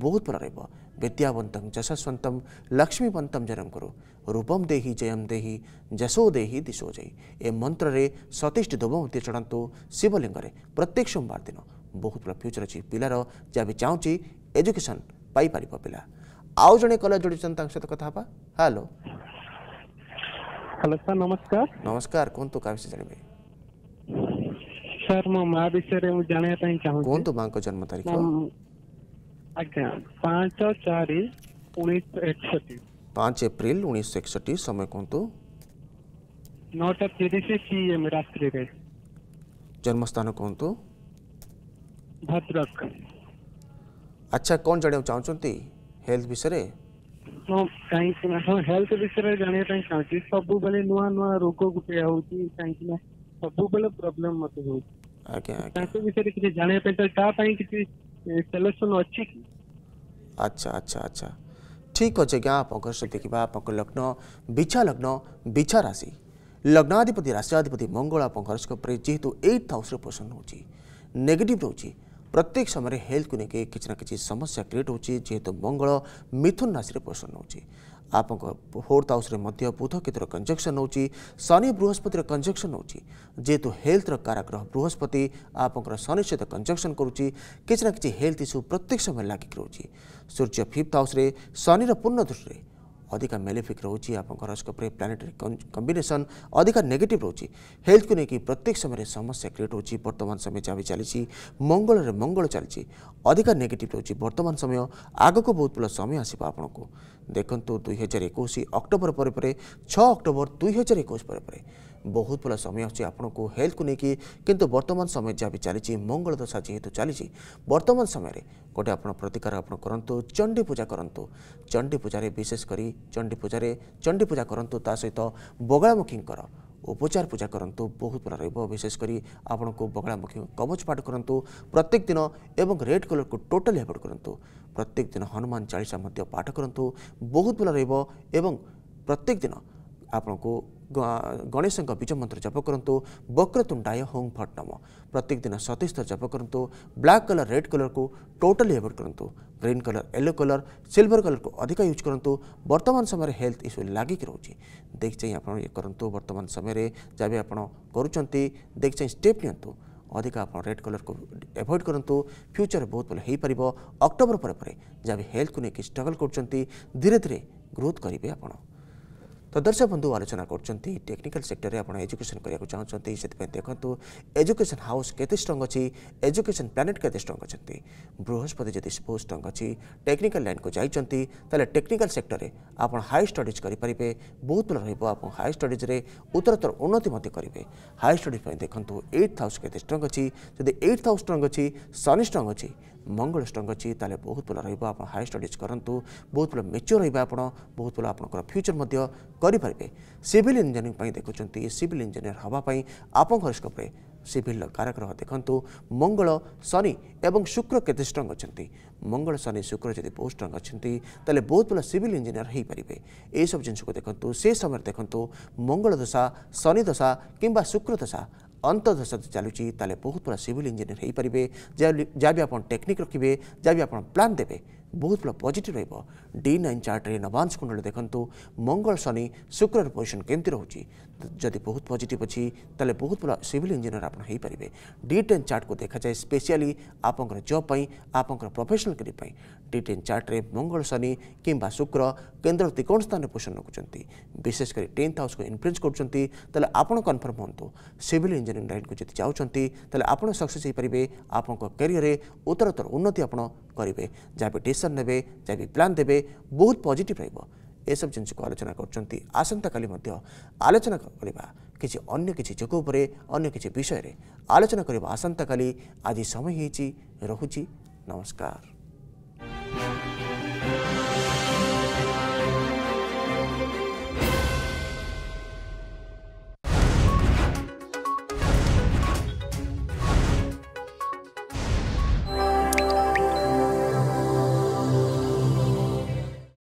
बहुत भर रद्यावंत विद्यावंत यशस्वंत जयम गुरु रूपम देहि जयम देहि जशो देही दिशो जयी ए मंत्र में सतीष्ट देवमूर्ति चढ़ातु शिवलिंग में प्रत्येक सोमवार दिन ବହୁତ ବଡ଼ ଫ୍ୟୁଚର୍ ଅଛି ପିଲାର ଯାହା ବି ଚାହୁଁଛି ଏଜୁକେସନ୍ ପାଇପାରିବ ପିଲା ଆଉ ଜଣେ କଲର୍ ଯୋଡ଼ିଛନ୍ତି ତାଙ୍କ ସହିତ କଥା ହେବା ହ୍ୟାଲୋ ହ୍ୟାଲୋ ସାର୍ ନମସ୍କାର ନମସ୍କାର କୁହନ୍ତୁ କାହା ବିଷୟରେ ଜାଣିବେ ସାର୍ ମୋ ମା ବିଷୟରେ ମୁଁ ଜାଣିବା ପାଇଁ ଚାହୁଁଛି କୁହନ୍ତୁ ମାଙ୍କ ଜନ୍ମ ତାରିଖ ଆଜ୍ଞା ପାଞ୍ଚ ଚାରି ଉଣେଇଶହ ଏକଷଠି ପାଞ୍ଚ ଏପ୍ରିଲ ଉଣେଇଶହ ଏକଷଠି ସମୟ କୁହନ୍ତୁ ନଅଟା ତିରିଶ ପିଏମ୍ ରାତ୍ରିରେ ଜନ୍ମସ୍ଥାନ କୁହନ୍ତୁ ଭଦ୍ରକ ଆଚ୍ଛା କ'ଣ ଜାଣିବାକୁ ଚାହୁଁଛନ୍ତି ହେଲ୍ଥ ବିଷୟରେ ହଁ କାହିଁକି ନା ହଁ ହେଲ୍ଥ ବିଷୟରେ ଜାଣିବା ପାଇଁ ଚାହୁଁଛି ସବୁବେଳେ ନୂଆ ନୂଆ ରୋଗ ଗୋଟେ ହେଉଛି କାହିଁକି ନା ସବୁବେଳେ ପ୍ରୋବ୍ଲେମ୍ ମୋତେ ହେଉଛି ଆଜ୍ଞା ତାଙ୍କ ବିଷୟରେ କିଛି ଜାଣିବା ପାଇଁ ଚାହୁଁଛି ତା ପାଇଁ କିଛି ସଲ୍ୟୁସନ୍ ଅଛି କି ଆଚ୍ଛା ଆଚ୍ଛା ଆଚ୍ଛା ଠିକ୍ ଅଛି ଆଜ୍ଞା ଆପଣଙ୍କର ସେ ଦେଖିବା ଆପଣଙ୍କ ଲଗ୍ନ ବିଛା ଲଗ୍ନ ବିଛା ରାଶି ଲଗ୍ନାଧିପତି ରାଶିଆଧିପତି ମଙ୍ଗଳ ଆପଣଙ୍କ ହରସ୍କୋପ୍ରେ ଯେହେତୁ ଏଇଟ୍ ହାଉସ୍ରେ ପସନ୍ଦ ହେଉଛି ନେଗେଟିଭ୍ ରହୁଛି प्रत्येक समय हेल्थ को लेकिन किसी ना कि समस्या क्रिएट हो मंगल मिथुन राशि प्रसन्न हो आप फोर्थ हाउस में बुध केतुर कंजक्शन होनि बृहस्पतिर कंजक्शन होेतु हेल्थ काराग्रह बृहस्पति आपंकर शनि सहित कंजक्शन करना कि हेल्थ इश्यू प्रत्येक समय लगिक रोचे सूर्य फिफ्थ हाउस शनि पूर्ण दृष्टि অধিকার মলে ফিক ローチ আপক রাশিপরে প্ল্যানেটারি কম্বিনেশন অধিক নেগেটিভ ローチ হেলথ কো নেকি প্রত্যেকসময়ে সমস্যা ক্রিয়েট ローチ বর্তমান সময়ে যাবে চলিছি মঙ্গলরে মঙ্গল চলিছি অধিক নেগেটিভ ローチ বর্তমান সময়ে আগক খুব প্রচুর সময় আসিবা আপণকো দেখো তো 2021 অক্টোবর পর পর 6 অক্টোবর 2021 পর পর ବହୁତ ଭଲ ସମୟ ଅଛି ଆପଣଙ୍କୁ ହେଲ୍ଥକୁ ନେଇକି କିନ୍ତୁ ବର୍ତ୍ତମାନ ସମୟ ଯାହା ବି ଚାଲିଛି ମଙ୍ଗଳ ଦଶା ଯେହେତୁ ଚାଲିଛି ବର୍ତ୍ତମାନ ସମୟରେ ଗୋଟେ ଆପଣ ପ୍ରତିକାର ଆପଣ କରନ୍ତୁ ଚଣ୍ଡୀ ପୂଜା କରନ୍ତୁ ଚଣ୍ଡୀ ପୂଜାରେ ବିଶେଷ କରି ଚଣ୍ଡୀ ପୂଜାରେ ଚଣ୍ଡୀ ପୂଜା କରନ୍ତୁ ତା ସହିତ ବଗଳାମୁଖୀଙ୍କର ଉପଚାର ପୂଜା କରନ୍ତୁ ବହୁତ ଭଲ ରହିବ ବିଶେଷ କରି ଆପଣଙ୍କୁ ବଗଳାମୁଖୀ କବଚ ପାଠ କରନ୍ତୁ ପ୍ରତ୍ୟେକ ଦିନ ଏବଂ ରେଡ଼୍ କଲର୍କୁ ଟୋଟାଲି ଏଭଏଡ଼୍ କରନ୍ତୁ ପ୍ରତ୍ୟେକ ଦିନ ହନୁମାନ ଚାଳିଶା ମଧ୍ୟ ପାଠ କରନ୍ତୁ ବହୁତ ଭଲ ରହିବ ଏବଂ ପ୍ରତ୍ୟେକ ଦିନ ଆପଣଙ୍କୁ गणेशको बीज मन्त्र जप गरु वक्रतुण्डाय होङ फट नम प्रत्येक दिन सतैस थर जप गरु ब्ल्याक कलर रेड कलरको टोटाली एभोइड गरु green colour yellow colour silver कलरको अधिक युज गरु बर्तमान समय हेल्थ इस्यु लागिक रहेछ देखिचाहिँ ଆପଣ ଇଏ କରନ୍ତୁ ବର୍ତ୍ତମାନ ସମୟରେ ଯାହା ବି ଆପଣ କରୁଛନ୍ତି ଦେଖିଚାହିଁ ଷ୍ଟେପ୍ ନିଅନ୍ତୁ ଅଧିକା ଆପଣ ରେଡ୍ କଲର୍କୁ ଏଭଏଡ଼୍ କରନ୍ତୁ ଫ୍ୟୁଚର୍ ବହୁତ ଭଲ ହୋଇପାରିବ ଅକ୍ଟୋବର ପରେ ପରେ ଯାହା ବି ହେଲ୍ଥକୁ ନେଇକି ଷ୍ଟ୍ରଗଲ୍ କରୁଛନ୍ତି ଧୀରେ ଧୀରେ ଗ୍ରୋଥ୍ କରିବେ ଆପଣ तो दर्शक बंधु आलोचना टेक्निकल सेक्टर में आज एजुकेशन करने चाहते से देखु एजुकेशन हाउस के स्ट्रंग अच्छी एजुकेशन प्लानेट के स्ट्रंग अच्छा बृहस्पति जब स्पोर्ट स्ट्रंग अच्छी टेक्निकाल लाइन को जाती टेक्निकाल सेक्टर में आप हाई स्टडीज करेंगे बहुत भल रहा हाई स्टडीज उत्तरोत्तर उन्नति करेंगे हाई स्टडीज देखो एट्थ हाउस के स्ट्रंग अच्छी जब एट्थ हाउस स्ट्रंग अच्छी शनि स्ट्रंग अच्छी मंगल स्ट्रंग अच्छी तेल बहुत भल रहा हाई स्टडीज करूँ बहुत भल मेच्योर रहा बहुत भल आप फ्यूचर କରିପାରିବେ ସିଭିଲ୍ ଇଞ୍ଜିନିୟରିଂ ପାଇଁ ଦେଖୁଛନ୍ତି ସିଭିଲ୍ ଇଞ୍ଜିନିୟର ହେବା ପାଇଁ ଆପଣଙ୍କ ହରସ୍କୋପରେ ସିଭିଲ୍ର କାରଗ୍ରହ ଦେଖନ୍ତୁ ମଙ୍ଗଳ ଶନି ଏବଂ ଶୁକ୍ର କେତେ ଷ୍ଟ୍ରଙ୍ଗ ଅଛନ୍ତି ମଙ୍ଗଳ ଶନି ଶୁକ୍ର ଯଦି ବହୁତ ଷ୍ଟ୍ରଙ୍ଗ ଅଛନ୍ତି ତାହେଲେ ବହୁତ ଭଲ ସିଭିଲ୍ ଇଞ୍ଜିନିୟର ହୋଇପାରିବେ ଏହିସବୁ ଜିନିଷକୁ ଦେଖନ୍ତୁ ସେ ସମୟରେ ଦେଖନ୍ତୁ ମଙ୍ଗଳ ଦଶା ଶନି ଦଶା କିମ୍ବା ଶୁକ୍ର ଦଶା ଅନ୍ତର୍ଦଶା ଯଦି ଚାଲୁଛି ତାହେଲେ ବହୁତ ଭଲ ସିଭିଲ୍ ଇଞ୍ଜିନିୟର ହୋଇପାରିବେ ଯାହା ବି ଆପଣ ଟେକ୍ନିକ୍ ରଖିବେ ଯାହା ବି ଆପଣ ପ୍ଲାନ୍ ଦେବେ ବହୁତ ଭଲ ପଜିଟିଭ୍ ରହିବ ଡି ନାଇନ୍ ଚାର୍ଟରେ ନବାଂଶ କୁଣ୍ଡଳ ଦେଖନ୍ତୁ ମଙ୍ଗଳ ଶନି ଶୁକ୍ରର ପୋଜିସନ୍ କେମିତି ରହୁଛି ଯଦି ବହୁତ ପଜିଟିଭ୍ ଅଛି ତାହେଲେ ବହୁତ ଭଲ ସିଭିଲ୍ ଇଞ୍ଜିନିୟର ଆପଣ ହୋଇପାରିବେ ଡି ଟେନ୍ ଚାର୍ଟକୁ ଦେଖାଯାଏ ସ୍ପେସିଆଲି ଆପଣଙ୍କର ଜବ୍ ପାଇଁ ଆପଣଙ୍କର ପ୍ରଫେସନାଲ୍ କ୍ୟାରିୟର ପାଇଁ ଡି ଟେନ୍ ଚାର୍ଟରେ ମଙ୍ଗଳ ଶନି କିମ୍ବା ଶୁକ୍ର କେନ୍ଦ୍ର ତ୍ରିକୋଣ ସ୍ଥାନରେ ପୋଷଣ ରଖୁଛନ୍ତି ବିଶେଷ କରି ଟେନ୍ଥ ହାଉସ୍କୁ ଇନଫ୍ଲୁଏନ୍ସ କରୁଛନ୍ତି ତାହେଲେ ଆପଣ କନଫର୍ମ ହୁଅନ୍ତୁ ସିଭିଲ୍ ଇଞ୍ଜିନିୟରିଂ ଲାଇନ୍କୁ ଯଦି ଯାଉଛନ୍ତି ତାହେଲେ ଆପଣ ସକ୍ସେସ୍ ହୋଇପାରିବେ ଆପଣଙ୍କ କ୍ୟାରିୟରରେ ଉତ୍ତରୋତ୍ତର ଉନ୍ନତି ଆପଣ କରିବେ ଯାହା ବି ଡିସିସନ୍ ନେବେ ଯାହା ବି ପ୍ଲାନ୍ ଦେବେ ବହୁତ ପଜିଟିଭ୍ ରହିବ ଏସବୁ ଜିନିଷକୁ ଆଲୋଚନା କରୁଛନ୍ତି ଆସନ୍ତାକାଲି ମଧ୍ୟ ଆଲୋଚନା କରିବା କିଛି ଅନ୍ୟ କିଛି ଯୋଗ ଉପରେ ଅନ୍ୟ କିଛି ବିଷୟରେ ଆଲୋଚନା କରିବା ଆସନ୍ତାକାଲି ଆଜି ସମୟ ହେଇଛି ରହୁଛି ନମସ୍କାର